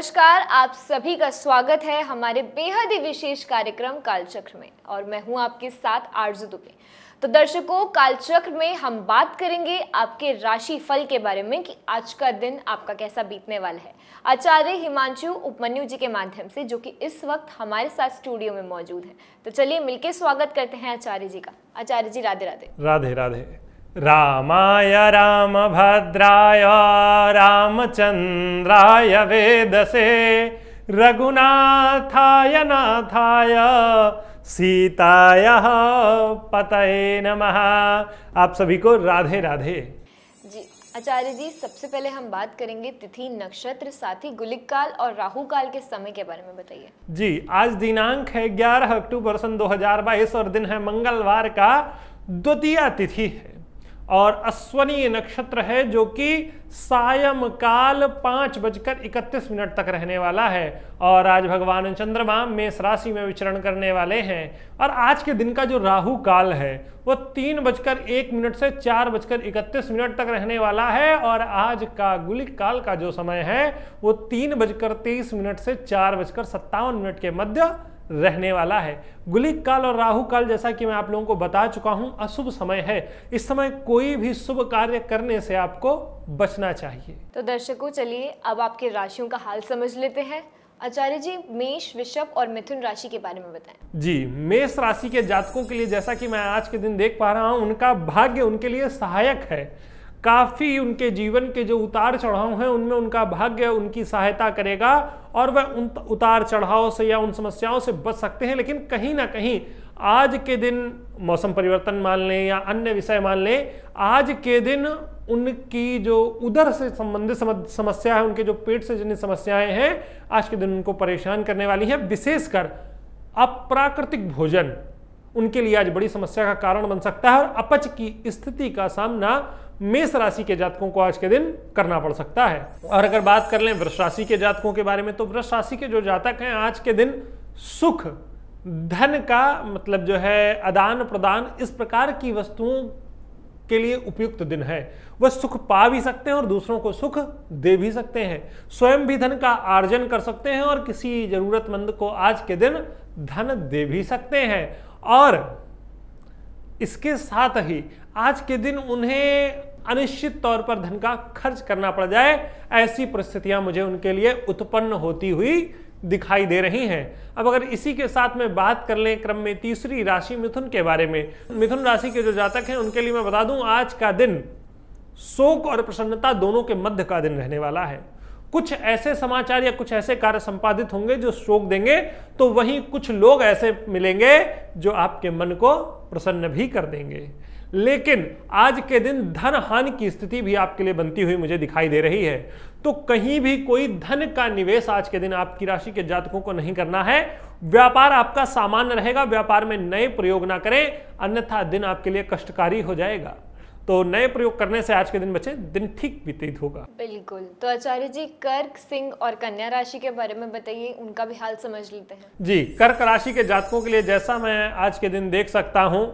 नमस्कार आप सभी का स्वागत है हमारे बेहद ही विशेष कार्यक्रम कालचक्र में और मैं हूं आपके साथ आरजू दुबे तो दर्शकों कालचक्र में हम बात करेंगे आपके राशि फल के बारे में कि आज का दिन आपका कैसा बीतने वाला है आचार्य हिमांशु उपमन्यु जी के माध्यम से जो कि इस वक्त हमारे साथ स्टूडियो में मौजूद है तो चलिए मिलकर स्वागत करते हैं आचार्य जी का आचार्य जी राधे राधे राधे राधे रामाय राम भद्राय रामचंद्राय वेदसे रघुनाथाय नाथाय सीताय पतये नमः आप सभी को राधे राधे जी आचार्य जी सबसे पहले हम बात करेंगे तिथि नक्षत्र साथ ही गुलिक काल और राहु काल के समय के बारे में बताइए जी आज दिनांक है 11 अक्टूबर सन 2022 और दिन है मंगलवार का द्वितीय तिथि है और अश्वनी नक्षत्र है जो कि सायंकाल पांच बजकर इकतीस मिनट तक रहने वाला है और आज भगवान चंद्रमा मेष राशि में विचरण करने वाले हैं और आज के दिन का जो राहु काल है वो तीन बजकर एक मिनट से चार बजकर इकतीस मिनट तक रहने वाला है और आज का गुलिक काल का जो समय है वो तीन बजकर तेईस मिनट से चार बजकर सत्तावन मिनट के मध्य रहने वाला है गुलिक काल और राहु काल जैसा कि मैं आप लोगों को बता चुका हूं अशुभ समय है इस समय कोई भी शुभ कार्य करने से आपको बचना चाहिए तो दर्शकों चलिए अब आपके राशियों का हाल समझ लेते हैं आचार्य जी मेष विषभ और मिथुन राशि के बारे में बताएं जी मेष राशि के जातकों के लिए जैसा कि मैं आज के दिन देख पा रहा हूं उनका भाग्य उनके लिए सहायक है काफ़ी उनके जीवन के जो उतार चढ़ाव हैं उनमें उनका भाग्य उनकी सहायता करेगा और वह उन उतार चढ़ाव से या उन समस्याओं से बच सकते हैं लेकिन कहीं ना कहीं आज के दिन मौसम परिवर्तन मान लें या अन्य विषय मान लें आज के दिन उनकी जो उधर से संबंधित समस्या है उनके जो पेट से जनित समस्याएं हैं आज के दिन उनको परेशान करने वाली है विशेषकर अप्राकृतिक भोजन उनके लिए आज बड़ी समस्या का कारण बन सकता है और अपच की स्थिति का सामना मेष राशि के जातकों को आज के दिन करना पड़ सकता है और अगर बात कर लें वृक्ष राशि के जातकों के बारे में तो वृक्ष राशि के जो जातक हैं आज के दिन सुख धन का मतलब जो है आदान प्रदान इस प्रकार की वस्तुओं के लिए उपयुक्त दिन है वह सुख पा भी सकते हैं और दूसरों को सुख दे भी सकते हैं स्वयं भी धन का आर्जन कर सकते हैं और किसी जरूरतमंद को आज के दिन धन दे भी सकते हैं और इसके साथ ही आज के दिन उन्हें अनिश्चित तौर पर धन का खर्च करना पड़ जाए ऐसी परिस्थितियां मुझे उनके लिए उत्पन्न होती हुई दिखाई दे रही हैं अब अगर इसी के साथ में बात कर लें क्रम में तीसरी राशि मिथुन के बारे में मिथुन राशि के जो जातक हैं उनके लिए मैं बता दूं आज का दिन शोक और प्रसन्नता दोनों के मध्य का दिन रहने वाला है कुछ ऐसे समाचार या कुछ ऐसे कार्य संपादित होंगे जो शोक देंगे तो वहीं कुछ लोग ऐसे मिलेंगे जो आपके मन को प्रसन्न भी कर देंगे लेकिन आज के दिन धन हानि की स्थिति भी आपके लिए बनती हुई मुझे दिखाई दे रही है तो कहीं भी कोई धन का निवेश आज के दिन आपकी राशि के जातकों को नहीं करना है व्यापार आपका सामान्य रहेगा व्यापार में नए प्रयोग ना करें अन्यथा दिन आपके लिए कष्टकारी हो जाएगा तो नए प्रयोग करने से आज के दिन बच्चे दिन ठीक व्यतीत होगा बिल्कुल तो आचार्य जी कर्क सिंह और कन्या राशि के बारे में बताइए उनका भी हाल समझ लेते हैं जी कर्क राशि के जातकों के लिए जैसा मैं आज के दिन देख सकता हूँ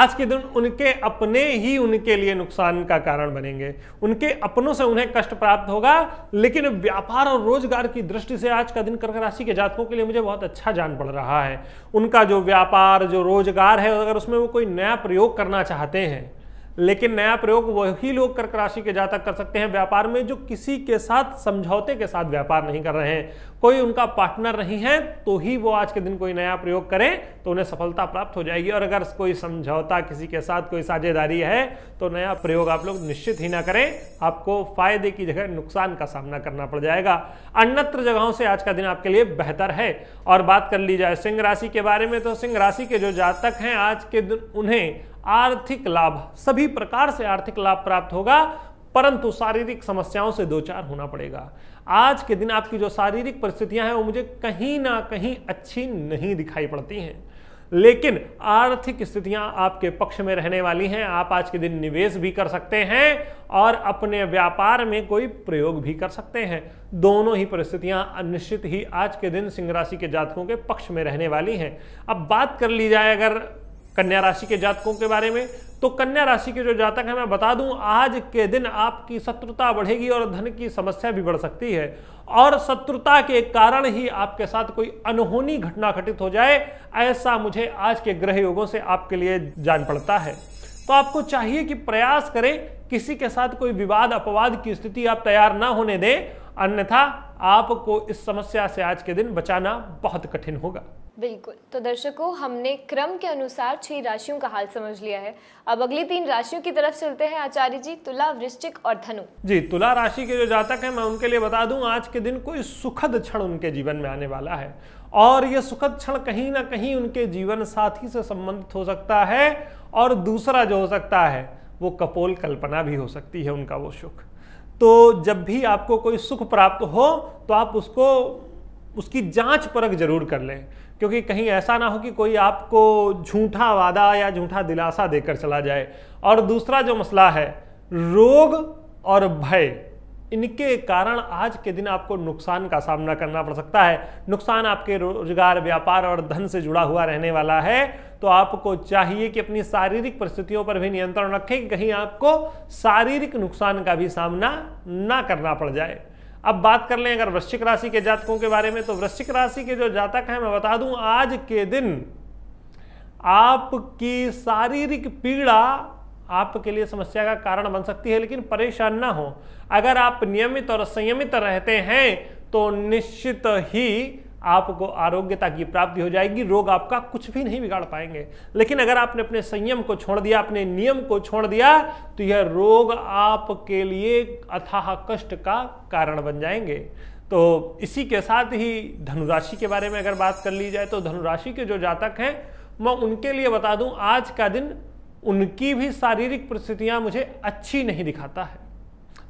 आज के दिन उनके अपने ही उनके लिए नुकसान का कारण बनेंगे उनके अपनों से उन्हें कष्ट प्राप्त होगा लेकिन व्यापार और रोजगार की दृष्टि से आज का दिन कर्क राशि के जातकों के लिए मुझे बहुत अच्छा जान पड़ रहा है उनका जो व्यापार जो रोजगार है अगर उसमें वो कोई नया प्रयोग करना चाहते हैं लेकिन नया प्रयोग वही लोग कर्क राशि के जातक कर सकते हैं व्यापार में जो किसी के साथ समझौते के साथ व्यापार नहीं कर रहे हैं कोई उनका पार्टनर नहीं है तो ही वो आज के दिन कोई नया प्रयोग करें तो उन्हें सफलता प्राप्त हो जाएगी और अगर कोई समझौता किसी के साथ कोई साझेदारी है तो नया प्रयोग आप लोग निश्चित ही ना करें आपको फायदे की जगह नुकसान का सामना करना पड़ जाएगा अन्यत्र जगहों से आज का दिन आपके लिए बेहतर है और बात कर ली जाए सिंह राशि के बारे में तो सिंह राशि के जो जातक हैं आज के दिन उन्हें आर्थिक लाभ सभी प्रकार से आर्थिक लाभ प्राप्त होगा परंतु शारीरिक समस्याओं से दो चार होना पड़ेगा आज के दिन आपकी जो शारीरिक परिस्थितियां हैं वो मुझे कहीं ना कहीं अच्छी नहीं दिखाई पड़ती हैं लेकिन आर्थिक स्थितियां आपके पक्ष में रहने वाली हैं आप आज के दिन निवेश भी कर सकते हैं और अपने व्यापार में कोई प्रयोग भी कर सकते हैं दोनों ही परिस्थितियां निश्चित ही आज के दिन सिंह राशि के जातकों के पक्ष में रहने वाली हैं अब बात कर ली जाए अगर कन्या राशि के जातकों के बारे में तो कन्या राशि के जो जातक हैं मैं बता दूं आज के दिन आपकी शत्रुता बढ़ेगी और धन की समस्या भी बढ़ सकती है और शत्रुता के कारण ही आपके साथ कोई अनहोनी घटना घटित हो जाए ऐसा मुझे आज के ग्रह योगों से आपके लिए जान पड़ता है तो आपको चाहिए कि प्रयास करें किसी के साथ कोई विवाद अपवाद की स्थिति आप तैयार ना होने दें अन्यथा आपको इस समस्या से आज के दिन बचाना बहुत कठिन होगा बिल्कुल तो दर्शकों हमने क्रम के अनुसार छह राशियों का हाल समझ लिया है अब अगली तीन राशियों की तरफ चलते हैं आचार्य जी तुला वृश्चिक और धनु जी तुला राशि के जो जातक हैं मैं उनके लिए बता दूं आज के दिन कोई सुखद क्षण उनके जीवन में आने वाला है और ये सुखद क्षण कहीं ना कहीं उनके जीवन साथी से संबंधित हो सकता है और दूसरा जो हो सकता है वो कपोल कल्पना भी हो सकती है उनका वो सुख तो जब भी आपको कोई सुख प्राप्त हो तो आप उसको उसकी जांच परख जरूर कर लें क्योंकि कहीं ऐसा ना हो कि कोई आपको झूठा वादा या झूठा दिलासा देकर चला जाए और दूसरा जो मसला है रोग और भय इनके कारण आज के दिन आपको नुकसान का सामना करना पड़ सकता है नुकसान आपके रोजगार व्यापार और धन से जुड़ा हुआ रहने वाला है तो आपको चाहिए कि अपनी शारीरिक परिस्थितियों पर भी नियंत्रण रखें कहीं आपको शारीरिक नुकसान का भी सामना ना करना पड़ जाए अब बात कर लें अगर वृश्चिक राशि के जातकों के बारे में तो वृश्चिक राशि के जो जातक हैं मैं बता दूं आज के दिन आपकी शारीरिक पीड़ा आपके लिए समस्या का कारण बन सकती है लेकिन परेशान ना हो अगर आप नियमित और संयमित रहते हैं तो निश्चित ही आपको आरोग्यता की प्राप्ति हो जाएगी रोग आपका कुछ भी नहीं बिगाड़ पाएंगे लेकिन अगर आपने अपने संयम को छोड़ दिया अपने नियम को छोड़ दिया तो यह रोग आपके लिए अथाह कष्ट का कारण बन जाएंगे तो इसी के साथ ही धनुराशि के बारे में अगर बात कर ली जाए तो धनुराशि के जो जातक हैं मैं उनके लिए बता दूं आज का दिन उनकी भी शारीरिक परिस्थितियां मुझे अच्छी नहीं दिखाता है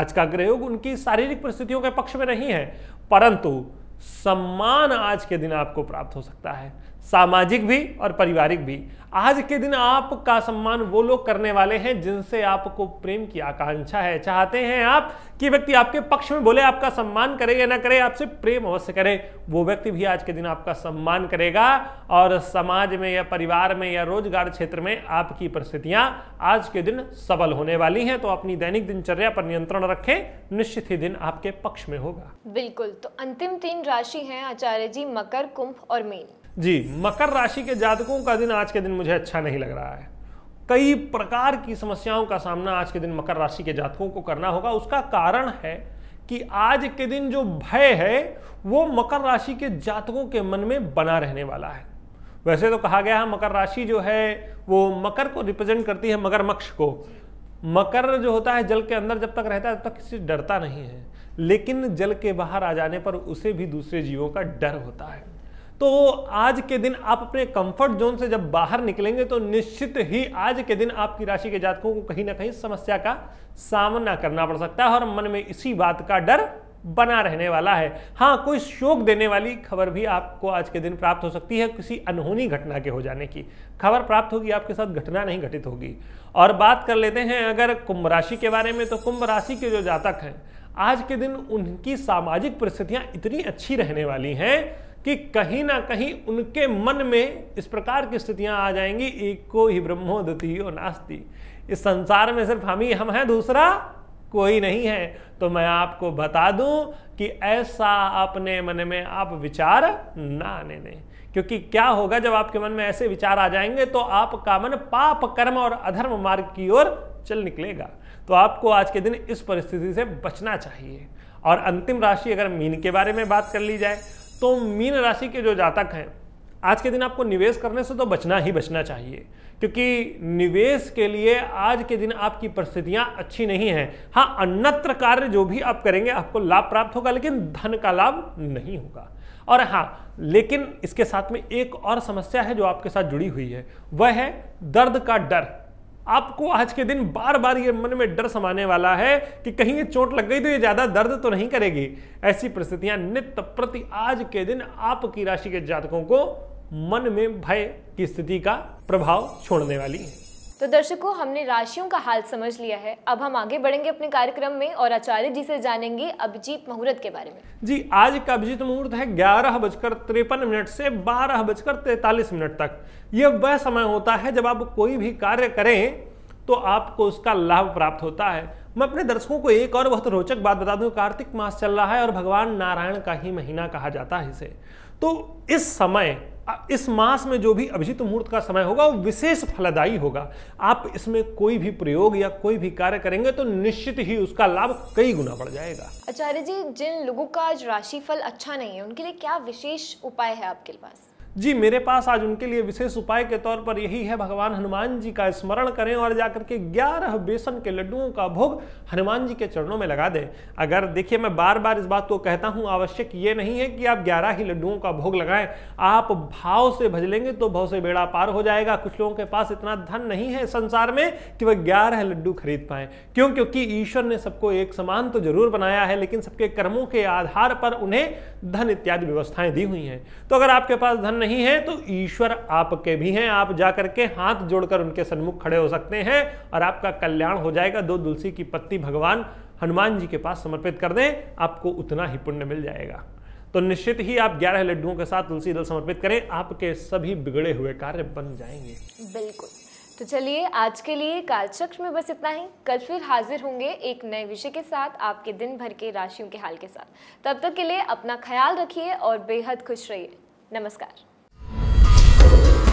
आज का ग्रहयोग उनकी शारीरिक परिस्थितियों के पक्ष में नहीं है परंतु सम्मान आज के दिन आपको प्राप्त हो सकता है सामाजिक भी और पारिवारिक भी आज के दिन आपका सम्मान वो लोग करने वाले हैं जिनसे आपको प्रेम की आकांक्षा है चाहते हैं आप कि व्यक्ति आपके पक्ष में बोले आपका सम्मान करे या ना करे आपसे प्रेम अवश्य करे वो व्यक्ति भी आज के दिन आपका सम्मान करेगा और समाज में या परिवार में या रोजगार क्षेत्र में आपकी परिस्थितियां आज के दिन सबल होने वाली हैं तो अपनी दैनिक दिनचर्या पर नियंत्रण रखें निश्चित ही दिन आपके पक्ष में होगा बिल्कुल तो अंतिम तीन राशि है आचार्य जी मकर कुंभ और मेन जी मकर राशि के जातकों का दिन आज के दिन मुझे अच्छा नहीं लग रहा है कई प्रकार की समस्याओं का सामना आज के दिन मकर राशि के जातकों को करना होगा उसका कारण है कि आज के दिन जो भय है वो मकर राशि के जातकों के मन में बना रहने वाला है वैसे तो कहा गया है मकर राशि जो है वो मकर को रिप्रेजेंट करती है मक्ष को मकर जो होता है जल के अंदर जब तक रहता है तब तक किसी डरता नहीं है लेकिन जल के बाहर आ जाने पर उसे भी दूसरे जीवों का डर होता है तो आज के दिन आप अपने कंफर्ट जोन से जब बाहर निकलेंगे तो निश्चित ही आज के दिन आपकी राशि के जातकों को कहीं ना कहीं समस्या का सामना करना पड़ सकता है और मन में इसी बात का डर बना रहने वाला है हाँ कोई शोक देने वाली खबर भी आपको आज के दिन प्राप्त हो सकती है किसी अनहोनी घटना के हो जाने की खबर प्राप्त होगी आपके साथ घटना नहीं घटित होगी और बात कर लेते हैं अगर कुंभ राशि के बारे में तो कुंभ राशि के जो जातक हैं आज के दिन उनकी सामाजिक परिस्थितियां इतनी अच्छी रहने वाली हैं कि कहीं ना कहीं उनके मन में इस प्रकार की स्थितियां आ जाएंगी एक को ही ब्रह्मो द्वितीयो नास्ती इस संसार में सिर्फ हम ही हम हैं दूसरा कोई नहीं है तो मैं आपको बता दूं कि ऐसा अपने मन में आप विचार ना आने दें क्योंकि क्या होगा जब आपके मन में ऐसे विचार आ जाएंगे तो आपका मन पाप कर्म और अधर्म मार्ग की ओर चल निकलेगा तो आपको आज के दिन इस परिस्थिति से बचना चाहिए और अंतिम राशि अगर मीन के बारे में बात कर ली जाए तो मीन राशि के जो जातक हैं आज के दिन आपको निवेश करने से तो बचना ही बचना चाहिए क्योंकि निवेश के लिए आज के दिन आपकी परिस्थितियां अच्छी नहीं हैं हाँ अन्यत्र कार्य जो भी आप करेंगे आपको लाभ प्राप्त होगा लेकिन धन का लाभ नहीं होगा और हाँ लेकिन इसके साथ में एक और समस्या है जो आपके साथ जुड़ी हुई है वह है दर्द का डर आपको आज के दिन बार बार ये मन में डर समाने वाला है कि कहीं ये चोट लग गई तो ये ज़्यादा दर्द तो नहीं करेगी ऐसी परिस्थितियां नित्य प्रति आज के दिन आपकी राशि के जातकों को मन में भय की स्थिति का प्रभाव छोड़ने वाली है तो दर्शकों हमने राशियों का हाल समझ लिया है अब हम आगे बढ़ेंगे अपने कार्यक्रम में और आचार्य जी से जानेंगे अभिजीत मुहूर्त के बारे में जी आज का अभिजीत मुहूर्त है ग्यारह बजकर तिरपन मिनट से बारह बजकर तैतालीस मिनट तक यह वह समय होता है जब आप कोई भी कार्य करें तो आपको उसका लाभ प्राप्त होता है मैं अपने दर्शकों को एक और बहुत रोचक बात बता दूं कार्तिक मास चल रहा है और भगवान नारायण का ही महीना कहा जाता है इसे तो इस समय इस मास में जो भी अभिजित मुहूर्त का समय होगा वो विशेष फलदायी होगा आप इसमें कोई भी प्रयोग या कोई भी कार्य करेंगे तो निश्चित ही उसका लाभ कई गुना बढ़ जाएगा आचार्य जी जिन लोगों का आज राशिफल अच्छा नहीं है उनके लिए क्या विशेष उपाय है आपके पास जी मेरे पास आज उनके लिए विशेष उपाय के तौर पर यही है भगवान हनुमान जी का स्मरण करें और जाकर के ग्यारह बेसन के लड्डुओं का भोग हनुमान जी के चरणों में लगा दें अगर देखिए मैं बार बार इस बात को कहता हूं आवश्यक ये नहीं है कि आप ग्यारह ही लड्डुओं का भोग लगाएं आप भाव से भज लेंगे तो भाव से बेड़ा पार हो जाएगा कुछ लोगों के पास इतना धन नहीं है संसार में कि वह ग्यारह लड्डू खरीद पाए क्यों क्योंकि ईश्वर ने सबको एक समान तो जरूर बनाया है लेकिन सबके कर्मों के आधार पर उन्हें धन इत्यादि व्यवस्थाएं दी हुई हैं तो अगर आपके पास धन नहीं है तो ईश्वर आपके भी हैं आप जाकर के हाथ जोड़कर उनके सन्मुख खड़े हो सकते हैं और आपका कल्याण हो जाएगा दो तुलसी की पत्ती भगवान हनुमान जी के पास समर्पित कर दें आपको उतना ही पुण्य मिल जाएगा तो निश्चित ही आप ग्यारह लड्डुओं के साथ तुलसी दल समर्पित करें आपके सभी बिगड़े हुए कार्य बन जाएंगे बिल्कुल तो चलिए आज के लिए कालचक्र में बस इतना ही कल फिर हाजिर होंगे एक नए विषय के साथ आपके दिन भर के राशियों के हाल के साथ तब तक के लिए अपना ख्याल रखिए और बेहद खुश रहिए नमस्कार Thank you.